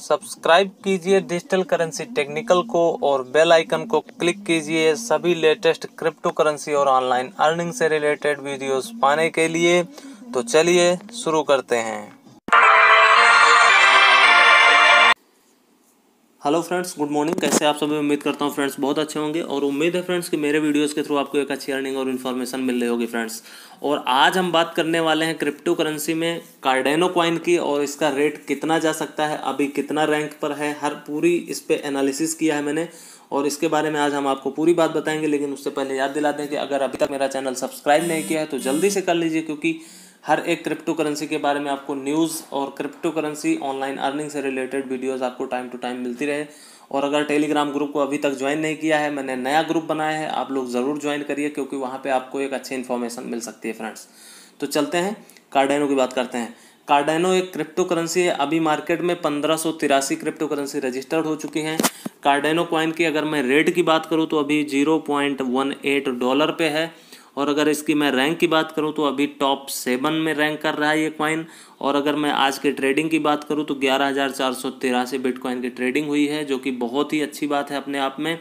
subscribe कीजिए digital currency technical को और बेल आइकन को क्लिक कीजिए सभी लेटेस्ट क्रिप्टो करेंसी और ऑनलाइन अर्निंग से रिलेटेड वीडियोस पाने के लिए तो चलिए शुरू करते हैं हेलो फ्रेंड्स गुड मॉर्निंग कैसे आप सभी उम्मीद करता हूँ फ्रेंड्स बहुत अच्छे होंगे और उम्मीद है फ्रेंड्स कि मेरे वीडियोस के थ्रू आपको एक अच्छी अर्निंग और इन्फॉर्मेशन मिल रही होगी फ्रेंड्स और आज हम बात करने वाले हैं क्रिप्टो करेंसी में कार्डेनो क्वाइन की और इसका रेट कितना जा सकता है अभी कितना रैंक पर है हर पूरी इस पर एनालिसिस किया है मैंने और इसके बारे में आज हम आपको पूरी बात बताएंगे लेकिन उससे पहले याद दिला दें कि अगर अभी तक मेरा चैनल सब्सक्राइब नहीं किया है तो जल्दी से कर लीजिए क्योंकि हर एक क्रिप्टो करेंसी के बारे में आपको न्यूज़ और क्रिप्टो करेंसी ऑनलाइन अर्निंग से रिलेटेड वीडियोज़ आपको टाइम टू टाइम मिलती रहे और अगर टेलीग्राम ग्रुप को अभी तक ज्वाइन नहीं किया है मैंने नया ग्रुप बनाया है आप लोग ज़रूर ज्वाइन करिए क्योंकि वहाँ पर आपको एक अच्छी इन्फॉर्मेशन मिल सकती है फ्रेंड्स तो चलते हैं कार्डेनो की बात करते हैं कार्डेनो एक क्रिप्टो करेंसी है अभी मार्केट में पंद्रह सौ तिरासी क्रिप्टो करेंसी रजिस्टर्ड हो चुकी हैं कार्डेनो क्वाइन की अगर मैं रेट की बात करूँ तो अभी zero point one eight dollar पे है और अगर इसकी मैं रैंक की बात करूं तो अभी टॉप सेवन में रैंक कर रहा है ये क्वाइन और अगर मैं आज के ट्रेडिंग की बात करूं तो ग्यारह हज़ार चार सौ तिरासी बिटकॉइन की ट्रेडिंग हुई है जो कि बहुत ही अच्छी बात है अपने आप में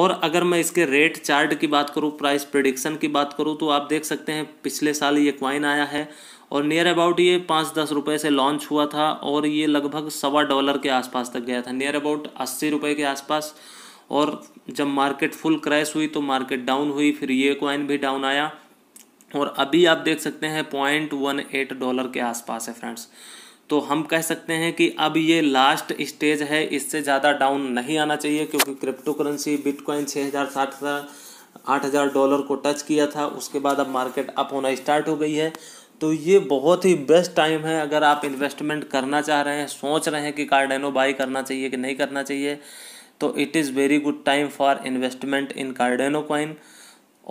और अगर मैं इसके रेट चार्ट की बात करूँ प्राइस प्रडिक्शन की बात करूँ तो आप देख सकते हैं पिछले साल ये क्वाइन आया है और नियर अबाउट ये पाँच दस रुपये से लॉन्च हुआ था और ये लगभग सवा डॉलर के आसपास तक गया था नियर अबाउट अस्सी रुपये के आसपास और जब मार्केट फुल क्रैश हुई तो मार्केट डाउन हुई फिर ये कॉइन भी डाउन आया और अभी आप देख सकते हैं पॉइंट वन एट डॉलर के आसपास है फ्रेंड्स तो हम कह सकते हैं कि अब ये लास्ट स्टेज है इससे ज़्यादा डाउन नहीं आना चाहिए क्योंकि क्रिप्टो करेंसी बिटकॉइन छः हज़ार साठ हज़ार आठ हज़ार डॉलर को टच किया था उसके बाद अब मार्केट अप होना स्टार्ट हो गई है तो ये बहुत ही बेस्ट टाइम है अगर आप इन्वेस्टमेंट करना चाह रहे हैं सोच रहे हैं कि कार्डेनो बाई करना चाहिए कि नहीं करना चाहिए तो it is very good time for investment in Cardano coin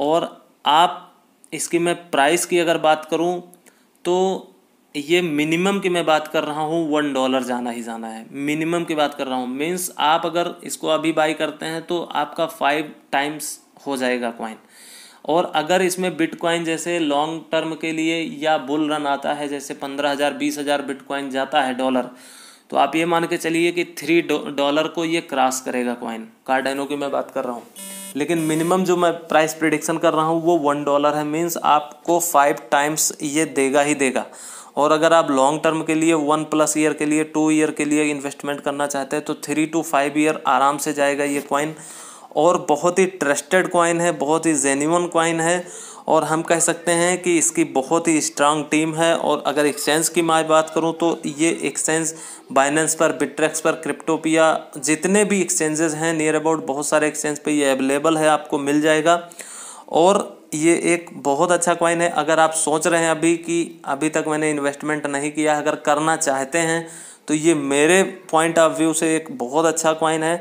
और आप इसकी मैं प्राइस की अगर बात करूं तो ये मिनिमम की मैं बात कर रहा हूँ वन डॉलर जाना ही जाना है मिनिमम की बात कर रहा हूँ मीन्स आप अगर इसको अभी बाई करते हैं तो आपका फाइव टाइम्स हो जाएगा कॉइन और अगर इसमें बिटकॉइन जैसे लॉन्ग टर्म के लिए या बुल रन आता है जैसे पंद्रह हज़ार बीस हज़ार बिटकॉइन जाता है डॉलर तो आप ये मान के चलिए कि थ्री डॉलर को ये क्रॉस करेगा कॉइन कार्डाइनो की मैं बात कर रहा हूँ लेकिन मिनिमम जो मैं प्राइस प्रिडिक्शन कर रहा हूँ वो वन डॉलर है मीन्स आपको फाइव टाइम्स ये देगा ही देगा और अगर आप लॉन्ग टर्म के लिए वन प्लस ईयर के लिए टू ईयर के लिए इन्वेस्टमेंट करना चाहते हैं तो थ्री टू फाइव ईयर आराम से जाएगा ये कॉइन और बहुत ही ट्रस्टेड कॉइन है बहुत ही जेन्यून कॉइन है और हम कह सकते हैं कि इसकी बहुत ही स्ट्रांग टीम है और अगर एक्सचेंज की मैं बात करूं तो ये एक्सचेंज बाइनेंस पर बिट्रेक्स पर क्रिप्टोपिया जितने भी एक्सचेंजेस हैं नियर अबाउट बहुत सारे एक्सचेंज पे ये अवेलेबल है आपको मिल जाएगा और ये एक बहुत अच्छा क्वाइन है अगर आप सोच रहे हैं अभी कि अभी तक मैंने इन्वेस्टमेंट नहीं किया अगर करना चाहते हैं तो ये मेरे पॉइंट ऑफ व्यू से एक बहुत अच्छा क्वाइन है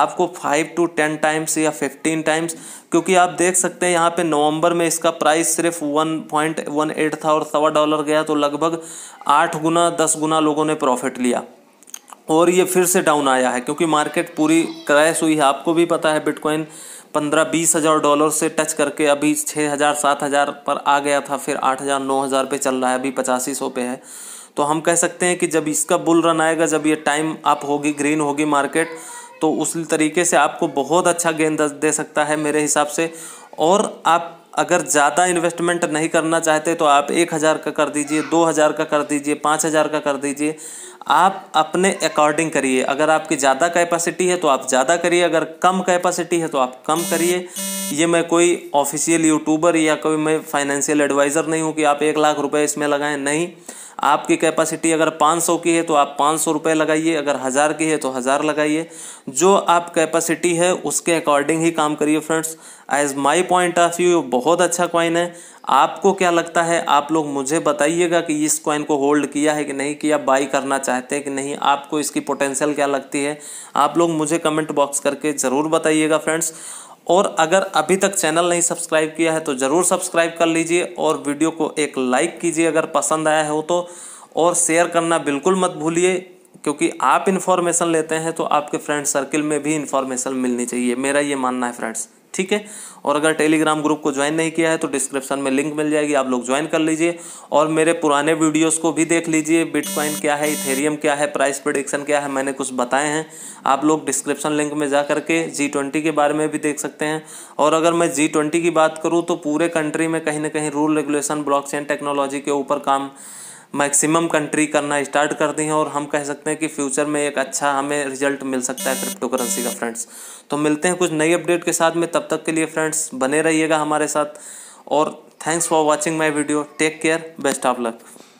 आपको फाइव टू टेन टाइम्स या फिफ्टीन टाइम्स क्योंकि आप देख सकते हैं यहाँ पे नवंबर में इसका प्राइस सिर्फ वन पॉइंट वन एट था और सवा डॉलर गया तो लगभग आठ गुना दस गुना लोगों ने प्रॉफिट लिया और ये फिर से डाउन आया है क्योंकि मार्केट पूरी क्रैश हुई है आपको भी पता है बिटकॉइन पंद्रह बीस हज़ार डॉलर से टच करके अभी छः हज़ार सात हज़ार पर आ गया था फिर आठ हज़ार नौ हज़ार पर चल रहा है अभी पचासी सौ पे है तो हम कह सकते हैं कि जब इसका बुल रन आएगा जब ये टाइम अप होगी ग्रीन होगी मार्केट तो उस तरीके से आपको बहुत अच्छा गेंद दे सकता है मेरे हिसाब से और आप अगर ज़्यादा इन्वेस्टमेंट नहीं करना चाहते तो आप एक हज़ार का कर दीजिए दो हज़ार का कर दीजिए पाँच हज़ार का कर दीजिए आप अपने अकॉर्डिंग करिए अगर आपकी ज़्यादा कैपेसिटी है तो आप ज़्यादा करिए अगर कम कैपेसिटी है तो आप कम करिए ये मैं कोई ऑफिशियल यूट्यूबर या कोई मैं फाइनेंशियल एडवाइज़र नहीं हूँ कि आप एक लाख रुपए इसमें लगाएं नहीं आपकी कैपेसिटी अगर 500 की है तो आप पाँच सौ रुपये लगाइए अगर हज़ार की है तो हज़ार लगाइए जो आप कैपेसिटी है उसके अकॉर्डिंग ही काम करिए friends as my point of view बहुत अच्छा कॉइन है आपको क्या लगता है आप लोग मुझे बताइएगा कि इस कॉइन को होल्ड किया है कि नहीं किया बाई करना चाहते हैं कि नहीं आपको इसकी पोटेंशियल क्या लगती है आप लोग मुझे कमेंट बॉक्स करके ज़रूर बताइएगा फ्रेंड्स और अगर अभी तक चैनल नहीं सब्सक्राइब किया है तो ज़रूर सब्सक्राइब कर लीजिए और वीडियो को एक लाइक कीजिए अगर पसंद आया हो तो और शेयर करना बिल्कुल मत भूलिए क्योंकि आप इन्फॉर्मेशन लेते हैं तो आपके फ्रेंड सर्किल में भी इन्फॉर्मेशन मिलनी चाहिए मेरा ये मानना है फ्रेंड्स ठीक है और अगर टेलीग्राम ग्रुप को ज्वाइन नहीं किया है तो डिस्क्रिप्शन में लिंक मिल जाएगी आप लोग ज्वाइन कर लीजिए और मेरे पुराने वीडियोस को भी देख लीजिए बिटकॉइन क्या है इथेरियम क्या है प्राइस प्रडिक्शन क्या है मैंने कुछ बताए हैं आप लोग डिस्क्रिप्शन लिंक में जा करके जी ट्वेंटी के बारे में भी देख सकते हैं और अगर मैं जी ट्वेंटी की बात करूँ तो पूरे कंट्री में कहीं ना कहीं रूल रेगुलेशन ब्लॉक टेक्नोलॉजी के ऊपर काम मैक्सिमम कंट्री करना स्टार्ट कर दी हैं और हम कह सकते हैं कि फ्यूचर में एक अच्छा हमें रिजल्ट मिल सकता है क्रिप्टो करेंसी का फ्रेंड्स तो मिलते हैं कुछ नई अपडेट के साथ में तब तक के लिए फ्रेंड्स बने रहिएगा हमारे साथ और thanks for watching my video take care best of luck